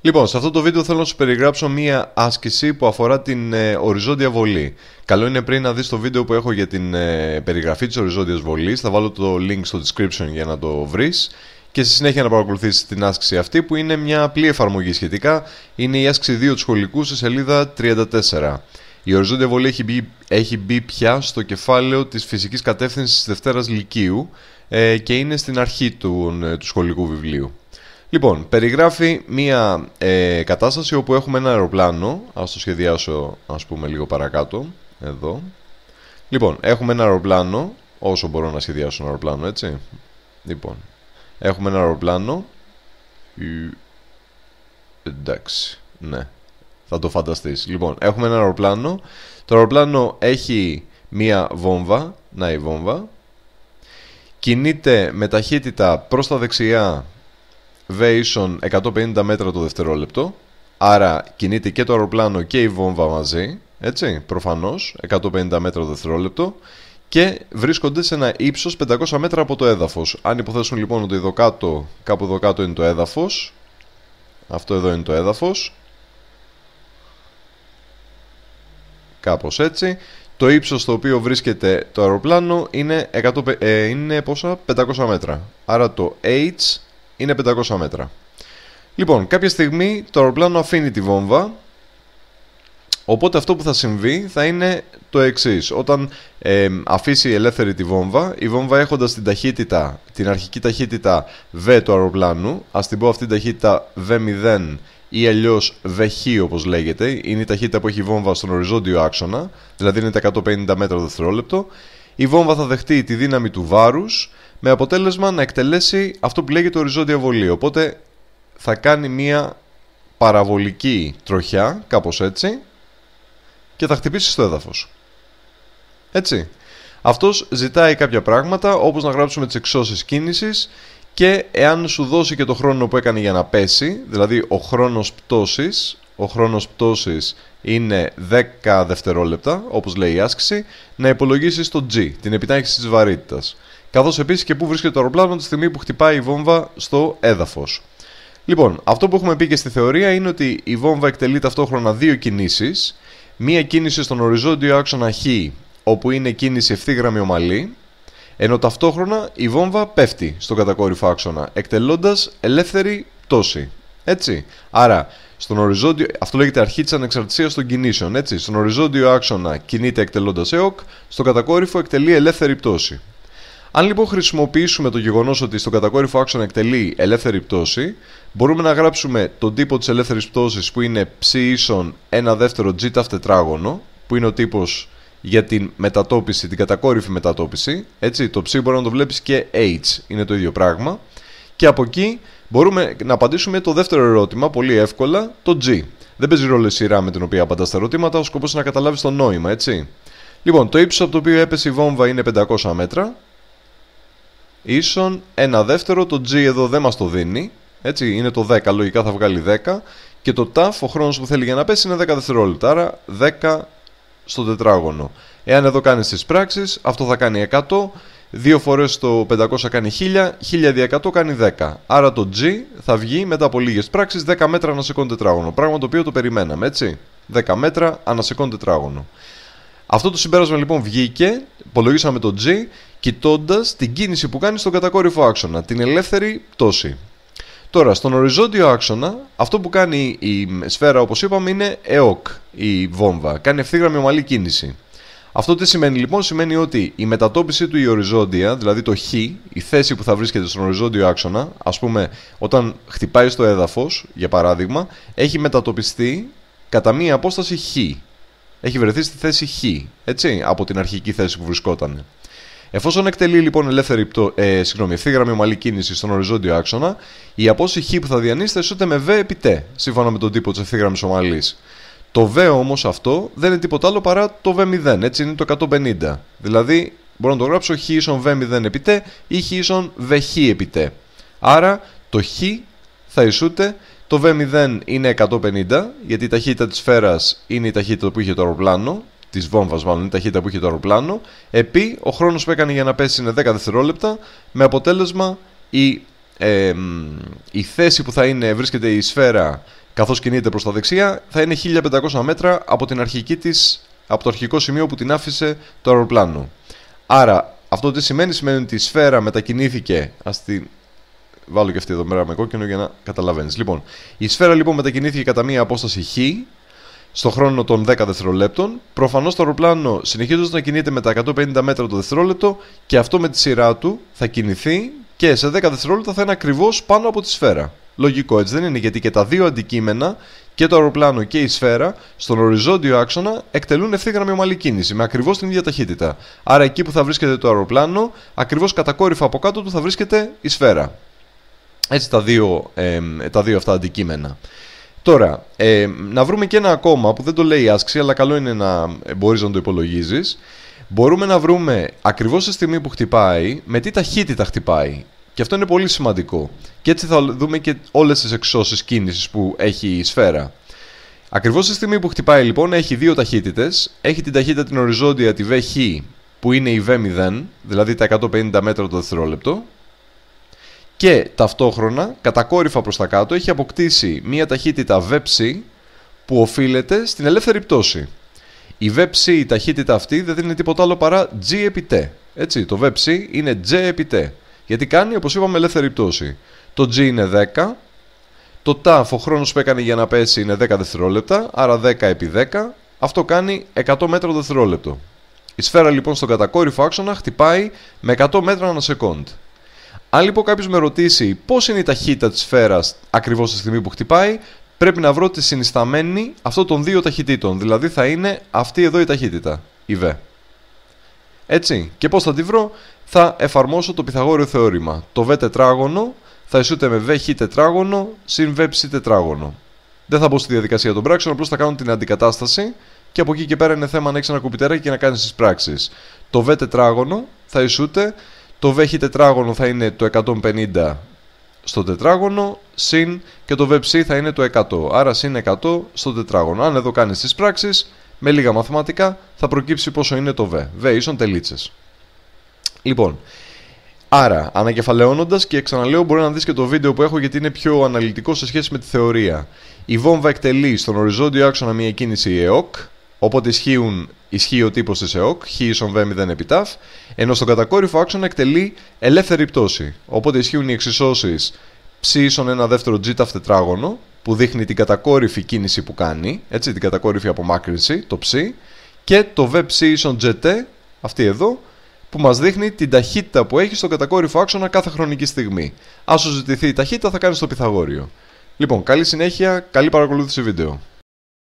Λοιπόν, σε αυτό το βίντεο θέλω να σου περιγράψω μία άσκηση που αφορά την ε, οριζόντια βολή. Καλό είναι πριν να δεις το βίντεο που έχω για την ε, περιγραφή της οριζόντιας βολής, θα βάλω το link στο description για να το βρεις και στη συνέχεια να παρακολουθήσεις την άσκηση αυτή που είναι μια απλή εφαρμογή σχετικά. Είναι η άσκηση 2 του σχολικού σε σελίδα 34. Η οριζόντια βολή έχει μπει, έχει μπει πια στο κεφάλαιο της φυσικής κατεύθυνσης της Δευτέρας Λυκείου ε, και είναι στην αρχή του, ε, του σχολικού βιβλίου. Λοιπόν, περιγράφει μία ε, κατάσταση όπου έχουμε ένα αεροπλάνο. Ας το σχεδιάσω, ας πούμε, λίγο παρακάτω. Εδώ. Λοιπόν, έχουμε ένα αεροπλάνο. Όσο μπορώ να σχεδιάσω ένα αεροπλάνο, έτσι. Λοιπόν, έχουμε ένα αεροπλάνο. Εντάξει, ναι. Θα το φανταστείς. Λοιπόν, έχουμε ένα αεροπλάνο. Το αεροπλάνο έχει μία βόμβα. Να η βόμβα. Κινείται με ταχύτητα προς τα δεξιά Vaation 150 μέτρα το δευτερόλεπτο. Άρα κινείται και το αεροπλάνο και η βόμβα μαζί. Έτσι, προφανώς, 150 μέτρα το δευτερόλεπτο. Και βρίσκονται σε ένα ύψος 500 μέτρα από το έδαφος. Αν υποθέσουν λοιπόν ότι εδώ κάτω, κάπου εδώ κάτω είναι το έδαφος. Αυτό εδώ είναι το έδαφος. Κάπως έτσι. Το ύψος στο οποίο βρίσκεται το αεροπλάνο είναι, ε, είναι πόσα, 500 μέτρα. Άρα το H είναι 500 μέτρα. Λοιπόν, κάποια στιγμή το αεροπλάνο αφήνει τη βόμβα, οπότε αυτό που θα συμβεί θα είναι το εξής. Όταν ε, αφήσει ελεύθερη τη βόμβα, η βόμβα έχοντας την ταχύτητα, την αρχική ταχύτητα V του αεροπλάνου, ας την πω αυτή την ταχύτητα V0 ή αλλιώς βεχή όπως λέγεται, είναι η αλλιω vh που έχει η βόμβα στον οριζόντιο άξονα, δηλαδή είναι τα 150 μέτρα το δευτερόλεπτο. Η βόμβα θα δεχτεί τη δύναμη του βάρους με αποτέλεσμα να εκτελέσει αυτό που λέγεται οριζόντια βολή. Οπότε θα κάνει μία παραβολική τροχιά, κάπως έτσι, και θα χτυπήσει στο έδαφος. Έτσι. Αυτός ζητάει κάποια πράγματα, όπως να γράψουμε τις εξώσεις κίνησης και εάν σου δώσει και το χρόνο που έκανε για να πέσει, δηλαδή ο χρόνος πτώσης, ο χρόνος πτώσης είναι 10 δευτερόλεπτα, όπως λέει η άσκηση, να υπολογίσεις το G, την επιτάχυνση της βαρύτητας καθώς επίσης και πού βρίσκεται το αεροπλάνο τη στιγμή που χτυπάει η βόμβα στο έδαφος. Λοιπόν, αυτό που έχουμε πει και στη θεωρία είναι ότι η βόμβα εκτελεί ταυτόχρονα δύο κινήσεις. Μία κίνηση στον οριζόντιο άξονα Χ, όπου είναι κίνηση ευθύγραμμη ομαλή, ενώ ταυτόχρονα η βόμβα πέφτει στον κατακόρυφο άξονα, εκτελώντας ελεύθερη πτώση. Έτσι. Άρα, στον οριζόντιο, αυτό λέγεται αρχή της ανεξαρτησίας των κινήσεων. Έτσι. Στον οριζόντιο άξονα κινείται εκτελώντας ΕΟΚ, στον κατακόρυφο εκτελεί ελεύθερη πτώση. Αν λοιπόν χρησιμοποιήσουμε το γεγονός ότι στον κατακόρυφο άξονα εκτελεί ελεύθερη πτώση, μπορούμε να γράψουμε τον τύπο της ελεύθερης πτώσης που είναι ψ ίσον ένα δεύτερο g τετράγωνο, που είναι ο τύπος για την μετατόπιση, την κατακόρυφη μετατόπιση. Έτσι, το ψ μπορεί να το βλέπεις και h, είναι το ίδιο πράγμα. Και από εκεί μπορούμε να απαντήσουμε το δεύτερο ερώτημα πολύ εύκολα, το g. Δεν παίζει ρόλο η σειρά με την οποία απαντάς τα ερωτήματα, ο σκοπός είναι να καταλάβεις το νόημα, έτσι. Λοιπόν, το ύψος από το οποίο έπεσε η βόμβα είναι 500 μέτρα ίσον ένα δεύτερο, το G εδώ δεν μας το δίνει, έτσι, είναι το 10, λογικά θα βγάλει 10 και το TAF, ο χρόνος που θέλει για να πέσει είναι 10 δευτερόλεπτα, άρα 10 στο τετράγωνο. Εάν εδώ κάνεις τις πράξεις, αυτό θα κάνει 100, δύο φορές το 500 κάνει 1000, 1000 κάνει 10. Άρα το G θα βγει μετά από λίγες πράξεις 10 μέτρα ανά τετράγωνο, πράγμα το οποίο το περιμέναμε, έτσι. 10 μέτρα ανά τετράγωνο. Αυτό το συμπέρασμα λοιπόν βγήκε, υπολογίσαμε το G κοιτώντας την κίνηση που κάνει στον κατακόρυφο άξονα, την ελεύθερη πτώση. Τώρα, στον οριζόντιο άξονα, αυτό που κάνει η σφαίρα, όπως είπαμε, είναι ΕΟΚ, η βόμβα. Κάνει ευθύγραμμη ομαλή κίνηση. Αυτό τι σημαίνει λοιπόν, σημαίνει ότι η μετατόπιση του η οριζόντια, δηλαδή το χ, η θέση που θα βρίσκεται στον οριζόντιο άξονα, ας πούμε όταν χτυπάει στο έδαφος, για παράδειγμα, έχει μετατοπιστεί κατά μία απόσταση χ. Έχει βρεθεί στη θέση χ, έτσι, από την αρχική θέση που βρισκόταν. Εφόσον εκτελεί λοιπόν ελεύθερη πτω... ε, συγγνώμη, ευθύγραμμη ομαλή κίνηση στον οριζόντιο άξονα, η απόση χ που θα διανύσει θα ισούται με β επί τ, σύμφωνα με τον τύπο της ευθύγραμμη ομαλής. Το β όμως αυτό δεν είναι τίποτα άλλο παρά το β0, έτσι είναι το 150. Δηλαδή μπορώ να το γράψω χ ίσον β0 επί τ ή χ ίσον βχ επί τ. Άρα το χ θα ισούται το β 0 είναι 150, γιατί η ταχύτητα της σφαίρας είναι η ταχύτητα που είχε το αεροπλάνο, της βόμβας, μάλλον η ταχύτητα που είχε το αεροπλάνο, επί ο χρόνος που έκανε για να πέσει είναι 10 δευτερόλεπτα, με αποτέλεσμα η, η θέση που θα είναι, βρίσκεται η σφαίρα καθώς κινείται προς τα δεξιά, θα είναι 1500 μέτρα από, την αρχική της, από το αρχικό σημείο που την άφησε το αεροπλάνο. Άρα, αυτό τι σημαίνει, σημαίνει ότι η σφαίρα μετακινήθηκε. Ας τη βάλω και αυτή εδώ μέρα με κόκκινο για να καταλαβαίνεις. Λοιπόν, η σφαίρα λοιπόν μετακινήθηκε κατά μία απόσταση χ στο χρόνο των 10 δευτερολέπτων. Προφανώς το αεροπλάνο συνεχίζοντας να κινείται με τα 150 μέτρα το δευτερόλεπτο και αυτό με τη σειρά του θα κινηθεί και σε 10 δευτερόλεπτα θα είναι ακριβώς πάνω από τη σφαίρα. Λογικό έτσι δεν είναι, γιατί και τα δύο αντικείμενα, και το αεροπλάνο και η σφαίρα, στον οριζόντιο άξονα εκτελούν ευθύγραμμη ομαλή κίνηση με ακριβώς την ίδια ταχύτητα. Άρα εκεί που θα βρίσκεται το αεροπλάνο, ακριβώς κατακόρυφα από κάτω του θα βρίσκεται η σφαίρα. Έτσι τα δύο, τα δύο αυτά αντικείμενα. Τώρα, ε, να βρούμε και ένα ακόμα που δεν το λέει η αλλά καλό είναι να μπορείς να το υπολογίζεις. Μπορούμε να βρούμε ακριβώς τη στιγμή που χτυπάει, με τι ταχύτητα χτυπάει. Και αυτό είναι πολύ σημαντικό. Και έτσι θα δούμε και όλες τις εξώσεις κίνησης που έχει η σφαίρα. Ακριβώς τη στιγμή που χτυπάει, λοιπόν, έχει δύο ταχύτητες. Έχει την ταχύτητα την οριζόντια, τη VH, που είναι η V0, δηλαδή τα 150 μέτρα το δευτερόλεπτο, και ταυτόχρονα κατακόρυφα προς τα κάτω έχει αποκτήσει μία ταχύτητα VEPC που οφείλεται στην ελεύθερη πτώση. Η VEPC, η ταχύτητα αυτή δεν είναι τίποτα άλλο παρά G επί T. Έτσι, το VEPC είναι G επί T. Γιατί κάνει, όπως είπαμε, ελεύθερη πτώση. Το G είναι 10, το TAF ο χρόνος που έκανε για να πέσει είναι 10 δευτερόλεπτα, άρα 10 επί 10, αυτό κάνει 100 μέτρα δευτερόλεπτο. Η σφαίρα λοιπόν στον κατακόρυφο άξονα χτυπάει με 100 μέτρα ανά second. Αν λοιπόν κάποιος με ρωτήσει πώς είναι η ταχύτητα της σφαίρας ακριβώς τη στιγμή που χτυπάει, πρέπει να βρω τη συνισταμένη αυτών των δύο ταχυτήτων. Δηλαδή θα είναι αυτή εδώ η ταχύτητα, η V. Έτσι. Και πώς θα τη βρω, θα εφαρμόσω το Πυθαγόριο θεώρημα. Το V τετράγωνο θα ισούται με VH τετράγωνο συν βψ τετράγωνο. Δεν θα μπω στη διαδικασία των πράξεων, απλώς θα κάνω την αντικατάσταση και από εκεί και πέρα είναι θέμα να έχεις ένα κουμπιτέρα και να κάνεις τις πράξεις. Το V τετράγωνο θα ισούται το βέχη τετράγωνο θα είναι το 150 στο τετράγωνο, συν και το βεψί θα είναι το 100. Άρα συν 100 στο τετράγωνο. Αν εδώ κάνεις τις πράξεις, με λίγα μαθηματικά θα προκύψει πόσο είναι το β. Β ίσον τελίτσες. Λοιπόν, άρα ανακεφαλαιώνοντας και ξαναλέω μπορεί να δεις και το βίντεο που έχω γιατί είναι πιο αναλυτικό σε σχέση με τη θεωρία. Η βόμβα εκτελεί στον οριζόντιο άξονα μια κίνηση ΕΟΚ, οπότε ισχύουν Ισχύει ο τύπος της ΕΟΚ, χ ίσον β δεν επιτάφ, ενώ στον κατακόρυφο άξονα εκτελεί ελεύθερη πτώση. Οπότε ισχύουν οι εξισώσεις ψ ίσον ένα δεύτερο g τετράγωνο, που δείχνει την κατακόρυφη κίνηση που κάνει, έτσι, την κατακόρυφη απομάκρυνση, το ψ, και το β ψ ίσον gt, αυτή εδώ, που μας δείχνει την ταχύτητα που έχει στον κατακόρυφο άξονα κάθε χρονική στιγμή. Αν σου ζητηθεί η ταχύτητα, θα κάνεις το Πυθαγόριο. Λοιπόν, καλή συνέχεια, καλή παρακολούθηση βίντεο.